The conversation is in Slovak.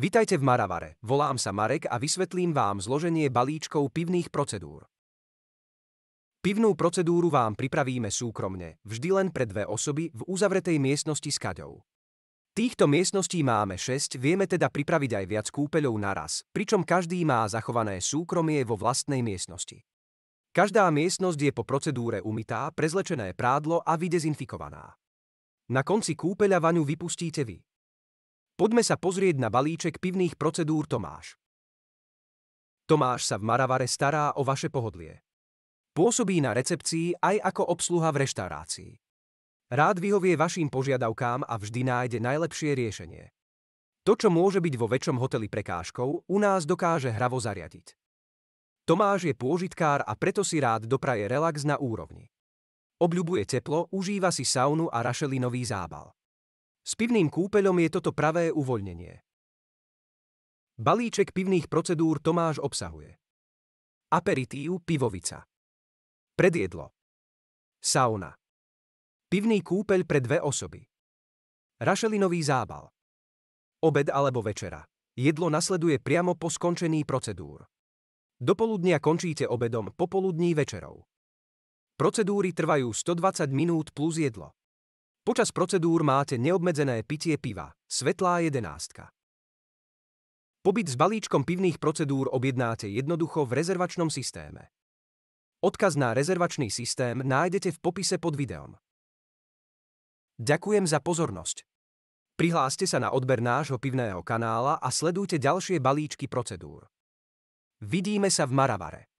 Vitajte v Maravare, volám sa Marek a vysvetlím vám zloženie balíčkov pivných procedúr. Pivnú procedúru vám pripravíme súkromne, vždy len pre dve osoby v uzavretej miestnosti s kaďou. Týchto miestností máme 6, vieme teda pripraviť aj viac kúpeľov naraz, pričom každý má zachované súkromie vo vlastnej miestnosti. Každá miestnosť je po procedúre umytá, prezlečené prádlo a vydezinfikovaná. Na konci kúpeľa vaňu vypustíte vy. Poďme sa pozrieť na balíček pivných procedúr Tomáš. Tomáš sa v Maravare stará o vaše pohodlie. Pôsobí na recepcii aj ako obsluha v reštaurácii. Rád vyhovie vašim požiadavkám a vždy nájde najlepšie riešenie. To, čo môže byť vo väčšom hoteli prekážkou, u nás dokáže hravo zariadiť. Tomáš je pôžitkár a preto si rád dopraje relax na úrovni. Obľubuje teplo, užíva si saunu a rašelinový zábal. S pivným kúpeľom je toto pravé uvoľnenie. Balíček pivných procedúr Tomáš obsahuje. Aperitív pivovica. Predjedlo. Sauna. Pivný kúpeľ pre dve osoby. Rašelinový zábal. Obed alebo večera. Jedlo nasleduje priamo po skončení procedúr. Dopoludnia končíte obedom, popoludní večerou. Procedúry trvajú 120 minút plus jedlo. Počas procedúr máte neobmedzené pitie piva, svetlá jedenástka. Pobyt s balíčkom pivných procedúr objednáte jednoducho v rezervačnom systéme. Odkaz na rezervačný systém nájdete v popise pod videom. Ďakujem za pozornosť. Prihláste sa na odber nášho pivného kanála a sledujte ďalšie balíčky procedúr. Vidíme sa v Maravare.